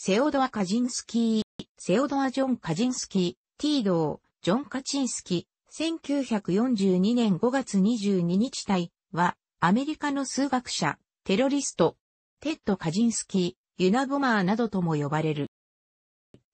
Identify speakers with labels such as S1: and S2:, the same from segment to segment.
S1: セオドア・カジンスキー、セオドア・ジョン・カジンスキー、ティードー、ジョン・カチンスキー、1942年5月22日隊は、アメリカの数学者、テロリスト、テッド・カジンスキー、ユナボマーなどとも呼ばれる。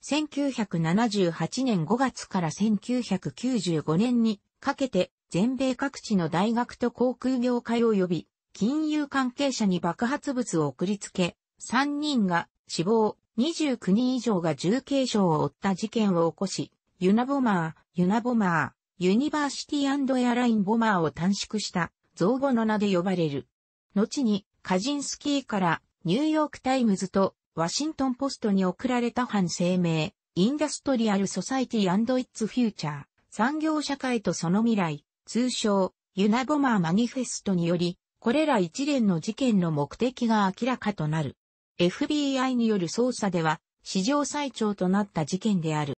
S1: 1978年5月から1995年にかけて全米各地の大学と航空業界及び金融関係者に爆発物を送りつけ、3人が死亡、29人以上が重軽傷を負った事件を起こし、ユナボマー、ユナボマー、ユニバーシティエアラインボマーを短縮した造語の名で呼ばれる。後にカジンスキーからニューヨークタイムズとワシントンポストに送られた反声明、インダストリアルソサイティイッツフューチャー、産業社会とその未来、通称、ユナボマーマニフェストにより、これら一連の事件の目的が明らかとなる。FBI による捜査では史上最長となった事件である。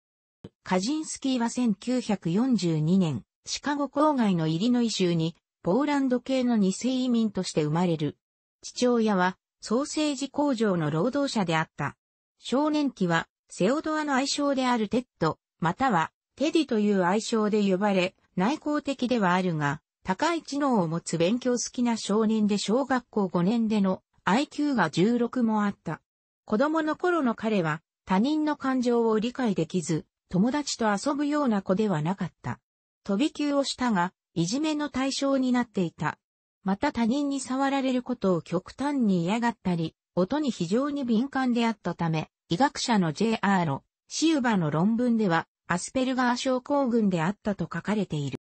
S1: カジンスキーは1942年、シカゴ郊外のイリノイ州に、ポーランド系の2世移民として生まれる。父親は、ソーセージ工場の労働者であった。少年期は、セオドアの愛称であるテッド、または、テディという愛称で呼ばれ、内向的ではあるが、高い知能を持つ勉強好きな少年で小学校5年での IQ が16もあった。子供の頃の彼は他人の感情を理解できず、友達と遊ぶような子ではなかった。飛び級をしたが、いじめの対象になっていた。また他人に触られることを極端に嫌がったり、音に非常に敏感であったため、医学者の J.R. シウバの論文では、アスペルガー症候群であったと書かれている。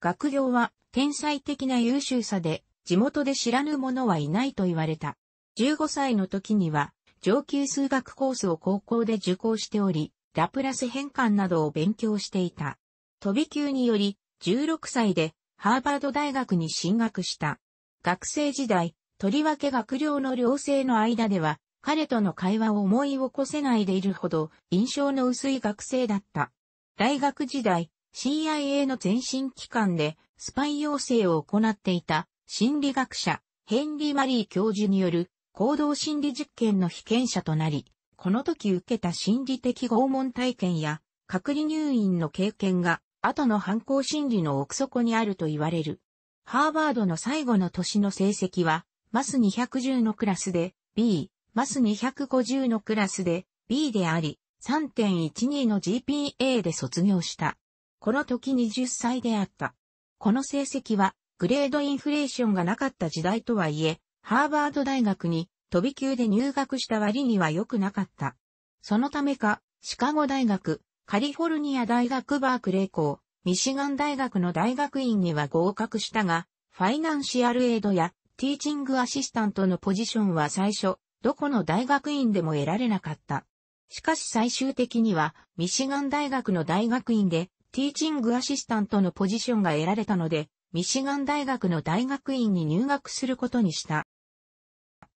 S1: 学業は天才的な優秀さで地元で知らぬ者はいないと言われた。15歳の時には、上級数学コースを高校で受講しており、ラプラス変換などを勉強していた。飛び級により、16歳でハーバード大学に進学した。学生時代、とりわけ学寮の寮生の間では、彼との会話を思い起こせないでいるほど印象の薄い学生だった。大学時代、CIA の前身機関でスパイ養成を行っていた心理学者、ヘンリー・マリー教授による行動心理実験の被験者となり、この時受けた心理的拷問体験や隔離入院の経験が後の犯行心理の奥底にあると言われる。ハーバードの最後の年の成績は、マス210のクラスで B、マス250のクラスで B であり、3.12の GPA で卒業した。この時20歳であった。この成績はグレードインフレーションがなかった時代とはいえ、ハーバード大学に飛び級で入学した割には良くなかった。そのためか、シカゴ大学、カリフォルニア大学バークレー校、ミシガン大学の大学院には合格したが、ファイナンシアルエイドやティーチングアシスタントのポジションは最初、どこの大学院でも得られなかった。しかし最終的には、ミシガン大学の大学院で、ティーチングアシスタントのポジションが得られたので、ミシガン大学の大学院に入学することにした。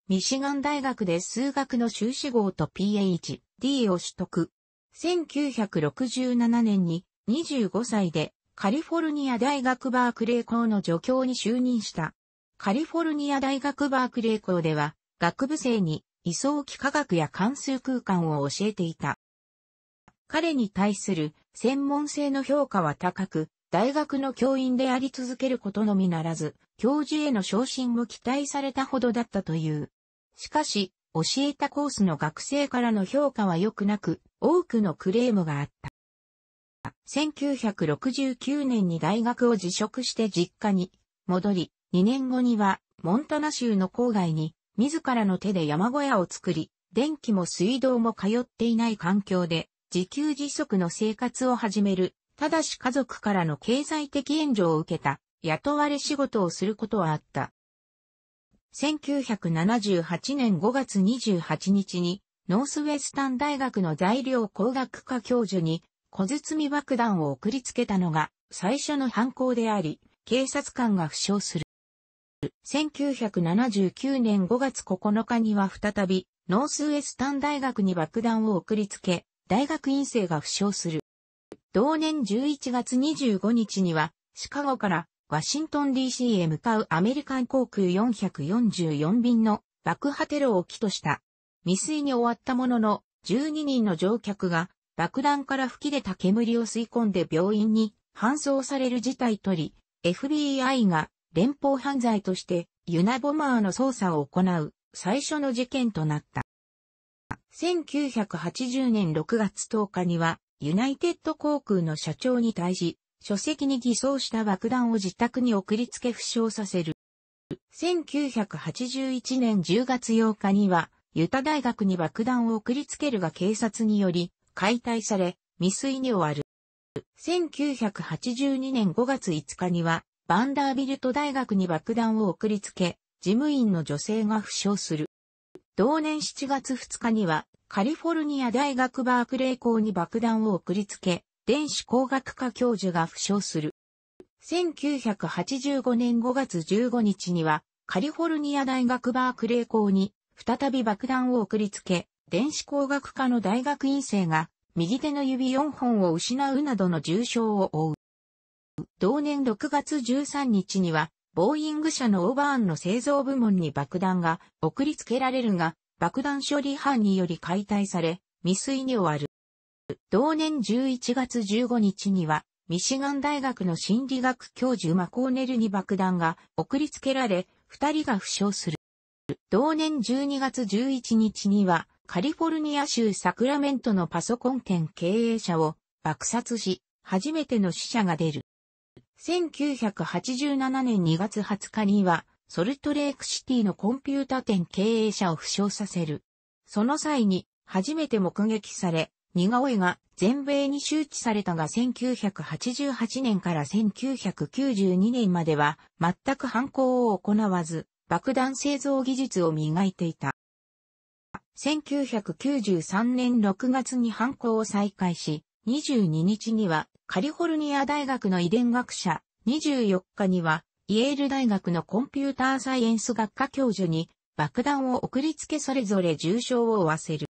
S1: ミシガン大学で数学の修士号と PhD を取得。1967年に25歳でカリフォルニア大学バークレー校の助教に就任した。カリフォルニア大学バークレー校では学部生に位相器科学や関数空間を教えていた。彼に対する専門性の評価は高く、大学の教員であり続けることのみならず、教授への昇進も期待されたほどだったという。しかし、教えたコースの学生からの評価は良くなく、多くのクレームがあった。1969年に大学を辞職して実家に戻り、2年後にはモンタナ州の郊外に自らの手で山小屋を作り、電気も水道も通っていない環境で自給自足の生活を始めるただし家族からの経済的援助を受けた、雇われ仕事をすることはあった。1978年5月28日に、ノースウェスタン大学の材料工学科教授に、小包爆弾を送りつけたのが、最初の犯行であり、警察官が負傷する。1979年5月9日には再び、ノースウェスタン大学に爆弾を送りつけ、大学院生が負傷する。同年11月25日には、シカゴからワシントン DC へ向かうアメリカン航空444便の爆破テロを起とした。未遂に終わったものの、12人の乗客が爆弾から吹き出た煙を吸い込んで病院に搬送される事態とり、FBI が連邦犯罪としてユナボマーの捜査を行う最初の事件となった。1980年6月10日にはユナイテッド航空の社長に対し、書籍に偽装した爆弾を自宅に送りつけ負傷させる。1981年10月8日には、ユタ大学に爆弾を送りつけるが警察により、解体され、未遂に終わる。1982年5月5日には、バンダービルト大学に爆弾を送りつけ、事務員の女性が負傷する。同年7月2日には、カリフォルニア大学バークレー校に爆弾を送りつけ、電子工学科教授が負傷する。1985年5月15日には、カリフォルニア大学バークレー校に、再び爆弾を送りつけ、電子工学科の大学院生が、右手の指4本を失うなどの重傷を負う。同年6月13日には、ボーイング社のオーバーンの製造部門に爆弾が送りつけられるが、爆弾処理班により解体され、未遂に終わる。同年11月15日には、ミシガン大学の心理学教授マコーネルに爆弾が送りつけられ、二人が負傷する。同年12月11日には、カリフォルニア州サクラメントのパソコン店経営者を爆殺し、初めての死者が出る。1987年2月20日には、ソルトレークシティのコンピュータ店経営者を負傷させる。その際に、初めて目撃され、似顔絵が全米に周知されたが1988年から1992年までは全く犯行を行わず爆弾製造技術を磨いていた。1993年6月に犯行を再開し、22日にはカリフォルニア大学の遺伝学者、24日には、イェール大学のコンピューターサイエンス学科教授に爆弾を送りつけそれぞれ重傷を負わせる。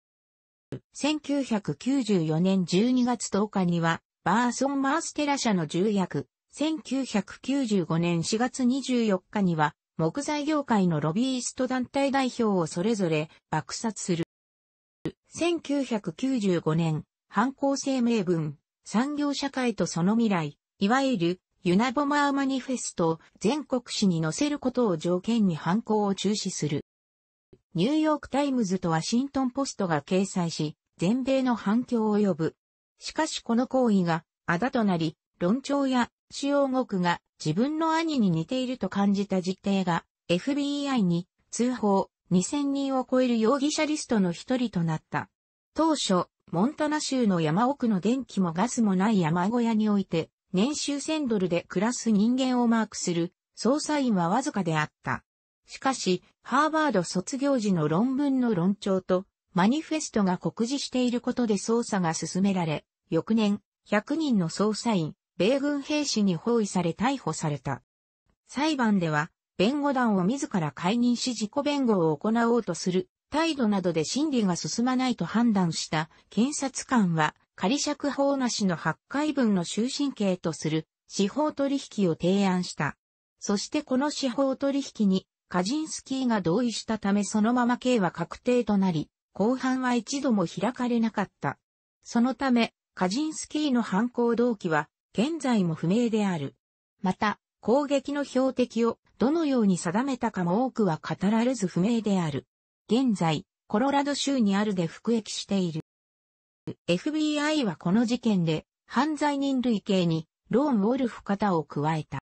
S1: 1994年12月10日には、バーソン・マーステラ社の重役、1995年4月24日には、木材業界のロビースト団体代表をそれぞれ爆殺する。1995年、犯行声明文、産業社会とその未来、いわゆるユナボマーマニフェストを全国紙に載せることを条件に犯行を中止する。ニューヨークタイムズとワシントンポストが掲載し、全米の反響を呼ぶ。しかしこの行為があだとなり、論調や主要国が自分の兄に似ていると感じた実定が FBI に通報2000人を超える容疑者リストの一人となった。当初、モンタナ州の山奥の電気もガスもない山小屋において、年収1000ドルで暮らす人間をマークする捜査員はわずかであった。しかし、ハーバード卒業時の論文の論調と、マニフェストが告示していることで捜査が進められ、翌年、100人の捜査員、米軍兵士に包囲され逮捕された。裁判では、弁護団を自ら解任し自己弁護を行おうとする態度などで審理が進まないと判断した検察官は仮釈放なしの8回分の終身刑とする司法取引を提案した。そしてこの司法取引にカジンスキーが同意したためそのまま刑は確定となり、後半は一度も開かれなかった。そのため、カジンスキーの犯行動機は現在も不明である。また、攻撃の標的をどのように定めたかも多くは語られず不明である。現在、コロラド州にあるで服役している。FBI はこの事件で、犯罪人類系に、ローン・ウォルフ方を加えた。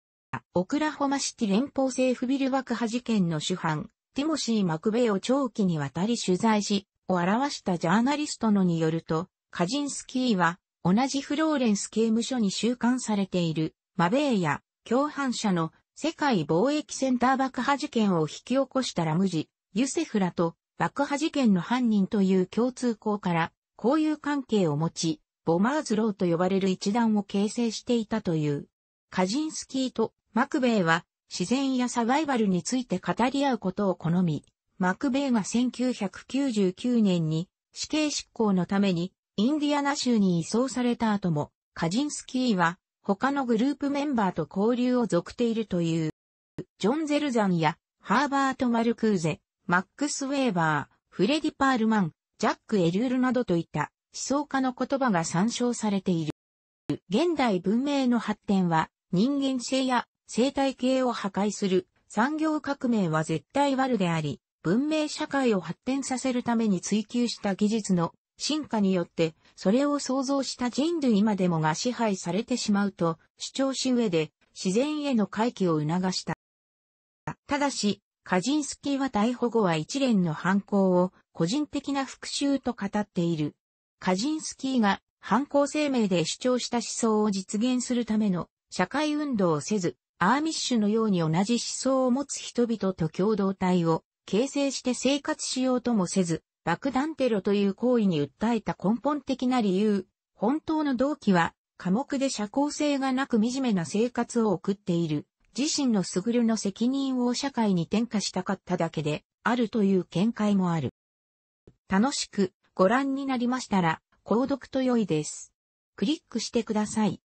S1: オクラホマシティ連邦政府ビル爆破事件の主犯、ティモシー・マクベイを長期にわたり取材し、を表したジャーナリストのによると、カジンスキーは、同じフローレンス刑務所に収監されている、マベイや、共犯者の世界貿易センター爆破事件を引き起こしたラムジ、ユセフラと爆破事件の犯人という共通項から交友関係を持ち、ボマーズローと呼ばれる一団を形成していたという。カジンスキーとマクベイは自然やサバイバルについて語り合うことを好み、マクベイが1999年に死刑執行のためにインディアナ州に移送された後も、カジンスキーは他のグループメンバーと交流を続けているという。ジョン・ゼルザンやハーバート・マルクーゼ、マックス・ウェーバー、フレディ・パールマン、ジャック・エリュールなどといった思想家の言葉が参照されている。現代文明の発展は人間性や生態系を破壊する産業革命は絶対悪であり、文明社会を発展させるために追求した技術の進化によって、それを創造した人類までもが支配されてしまうと主張し上で自然への回帰を促した。ただし、カジンスキーは逮捕後は一連の犯行を個人的な復讐と語っている。カジンスキーが犯行声明で主張した思想を実現するための社会運動をせず、アーミッシュのように同じ思想を持つ人々と共同体を形成して生活しようともせず、爆弾テロという行為に訴えた根本的な理由、本当の動機は、寡黙で社交性がなく惨めな生活を送っている自身の優るの責任を社会に転嫁したかっただけであるという見解もある。楽しくご覧になりましたら、購読と良いです。クリックしてください。